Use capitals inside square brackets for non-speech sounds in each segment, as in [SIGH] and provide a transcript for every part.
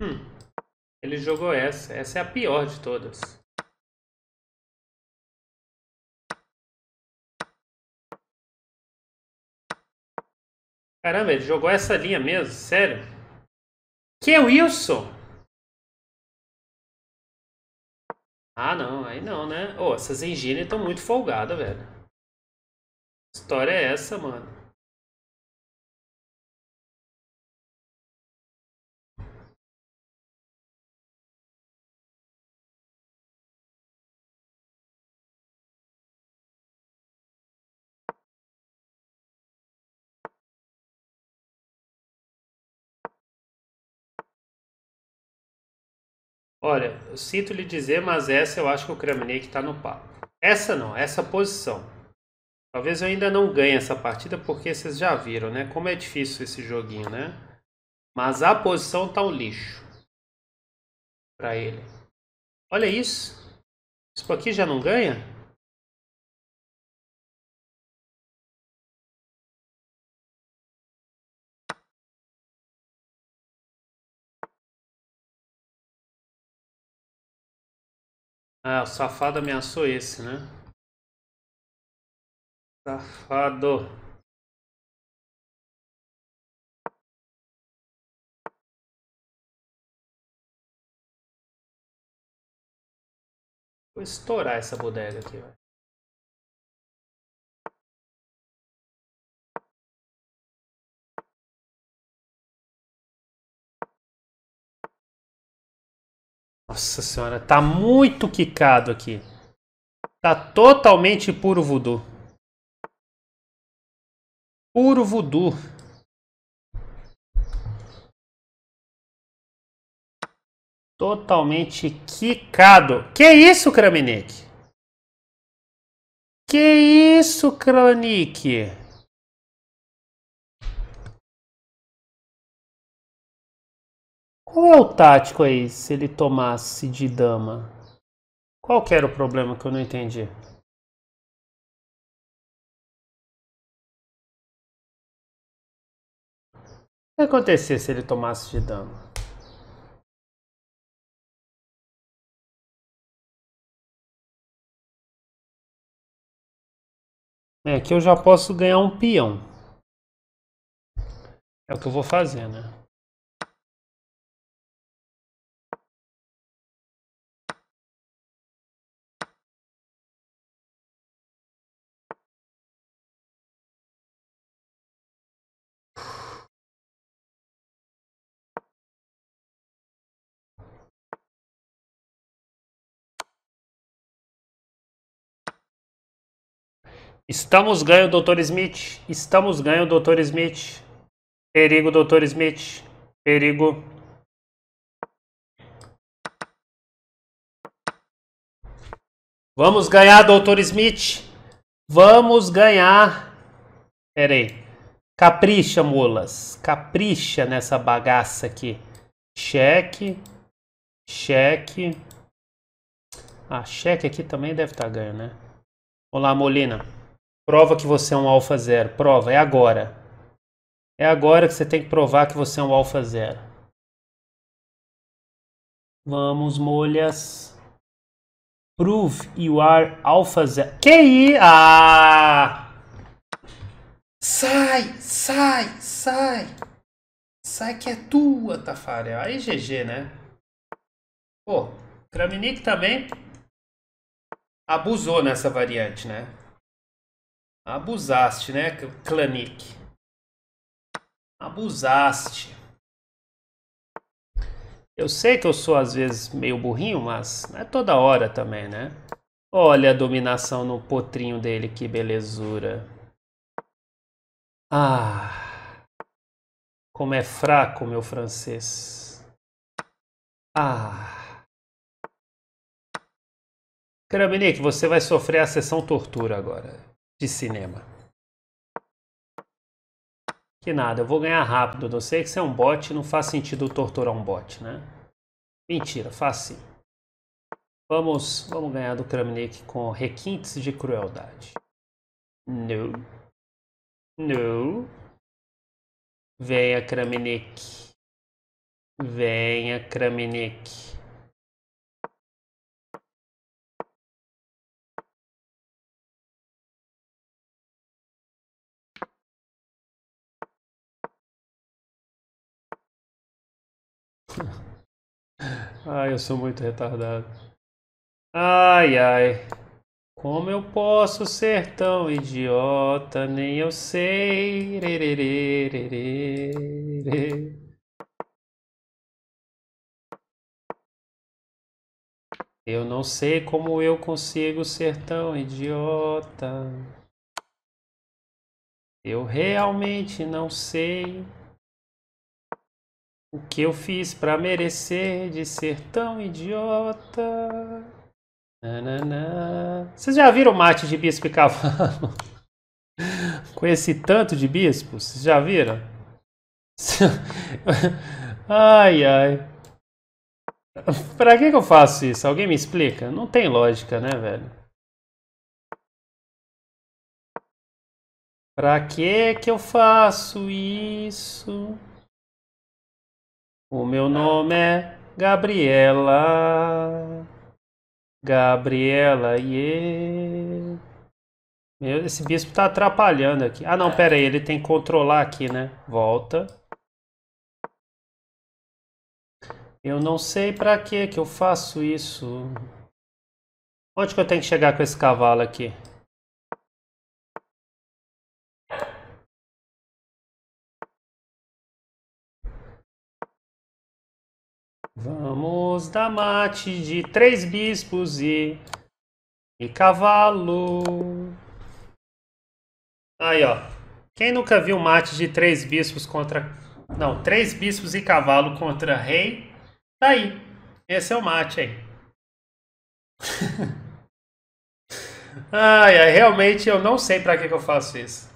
Hum, ele jogou essa. Essa é a pior de todas. Caramba, ele jogou essa linha mesmo, sério? Que é Wilson? Ah, não, aí não, né? oh, essas engines estão muito folgadas, velho. história é essa, mano. Olha, eu sinto lhe dizer, mas essa eu acho que o Kramnik está no papo. Essa não, essa posição. Talvez eu ainda não ganhe essa partida, porque vocês já viram, né? Como é difícil esse joguinho, né? Mas a posição tá um lixo. Pra ele. Olha isso. Isso aqui já não ganha? Ah, o safado ameaçou esse, né? Safado. Vou estourar essa bodega aqui, velho. Nossa senhora, tá muito quicado aqui. Tá totalmente puro voodoo. Puro voodoo. Totalmente quicado. Que isso, Kramenek? Que isso, Kranik? é o tático aí se ele tomasse de dama? Qual que era o problema que eu não entendi? O que acontecia se ele tomasse de dama? É, aqui eu já posso ganhar um peão. É o que eu vou fazer, né? Estamos ganho, Dr. Smith. Estamos ganho, Dr. Smith. Perigo, Dr. Smith. Perigo. Vamos ganhar, Dr. Smith. Vamos ganhar. Pera aí. Capricha, molas. Capricha nessa bagaça aqui. Cheque. Cheque. Ah, cheque aqui também deve estar tá ganho, né? Olá, Molina. Prova que você é um alfa zero. Prova, é agora. É agora que você tem que provar que você é um alfa zero. Vamos, molhas. Prove you are alfa zero. aí? Ah! Sai, sai, sai. Sai que é tua, Tafarel. Aí GG, né? Pô, Kramnik também abusou nessa variante, né? Abusaste, né, Clanic? Abusaste. Eu sei que eu sou às vezes meio burrinho, mas não é toda hora também, né? Olha a dominação no potrinho dele, que belezura. Ah, como é fraco meu francês. Ah. Kramnik, você vai sofrer a sessão tortura agora de cinema. Que nada, eu vou ganhar rápido. Não sei que você é um bot, não faz sentido torturar um bot, né? Mentira, faz sim. Vamos, vamos ganhar do Kramnik com requintes de crueldade. No, no. Venha, Kramnik. Venha, Kramnik. Ai, eu sou muito retardado. Ai, ai. Como eu posso ser tão idiota? Nem eu sei. Eu não sei como eu consigo ser tão idiota. Eu realmente não sei. O que eu fiz para merecer de ser tão idiota? Nanana. Vocês já viram o mate de bispo e cavalo? [LAUGHS] Conheci tanto de bispo, vocês já viram? [LAUGHS] ai, ai. Pra que, que eu faço isso? Alguém me explica? Não tem lógica, né, velho? Pra que que eu faço isso? O meu nome é Gabriela. Gabriela, yeah. esse bispo tá atrapalhando aqui. Ah, não, pera aí, ele tem que controlar aqui, né? Volta. Eu não sei pra que que eu faço isso. Onde que eu tenho que chegar com esse cavalo aqui? Vamos dar mate de três bispos e, e cavalo. Aí, ó. Quem nunca viu mate de três bispos contra. Não, três bispos e cavalo contra rei? Tá aí. Esse é o mate aí. [LAUGHS] ai, ai, realmente eu não sei para que, que eu faço isso.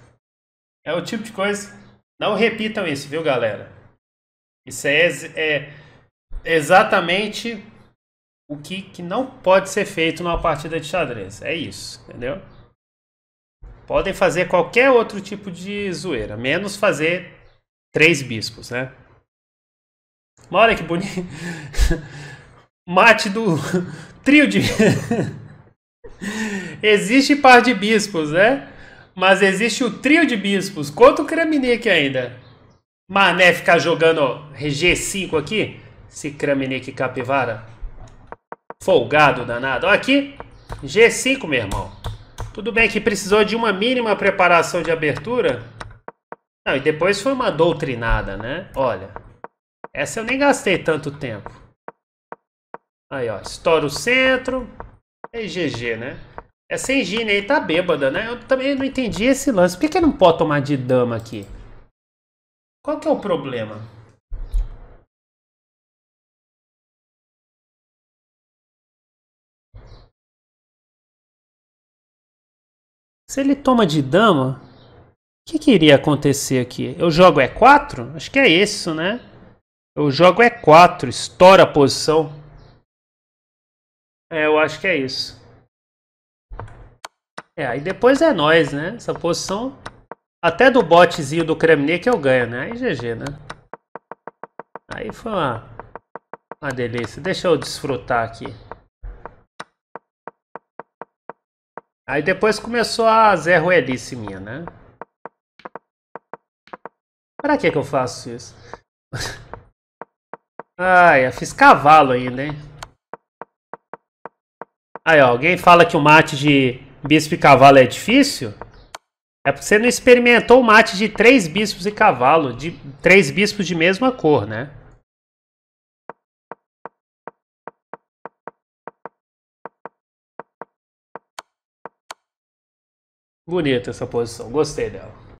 É o tipo de coisa. Não repitam isso, viu, galera? Isso é, é exatamente o que, que não pode ser feito numa partida de xadrez. É isso, entendeu? Podem fazer qualquer outro tipo de zoeira, menos fazer três bispos, né? olha que bonito. [LAUGHS] Mate do [LAUGHS] trio de. [LAUGHS] existe par de bispos, né? Mas existe o trio de bispos. Quanto o Kramnik ainda. Mané ficar jogando G5 aqui. Kramnik Capivara. Folgado danado. aqui, G5, meu irmão. Tudo bem que precisou de uma mínima preparação de abertura. Não, e depois foi uma doutrinada, né? Olha, essa eu nem gastei tanto tempo. Aí, ó, estoura o centro. É GG, né? É essa engine aí tá bêbada, né? Eu também não entendi esse lance. Por que, que não pode tomar de dama aqui? Qual que é o problema? Se ele toma de dama, o que, que iria acontecer aqui? Eu jogo E4? É acho que é isso, né? Eu jogo E4, é estoura a posição. É, eu acho que é isso. É, aí depois é nós, né? Essa posição até do botezinho do Kremlin que eu ganho, né? Aí GG, né? Aí foi uma, uma delícia. Deixa eu desfrutar aqui. Aí depois começou a Zé Ruelice minha, né? Para que que eu faço isso? [LAUGHS] Ai, eu fiz cavalo ainda, hein? Aí, ó, alguém fala que o mate de bispo e cavalo é difícil? É porque você não experimentou o mate de três bispos e cavalo, de três bispos de mesma cor, né? Bonita essa posição, gostei dela.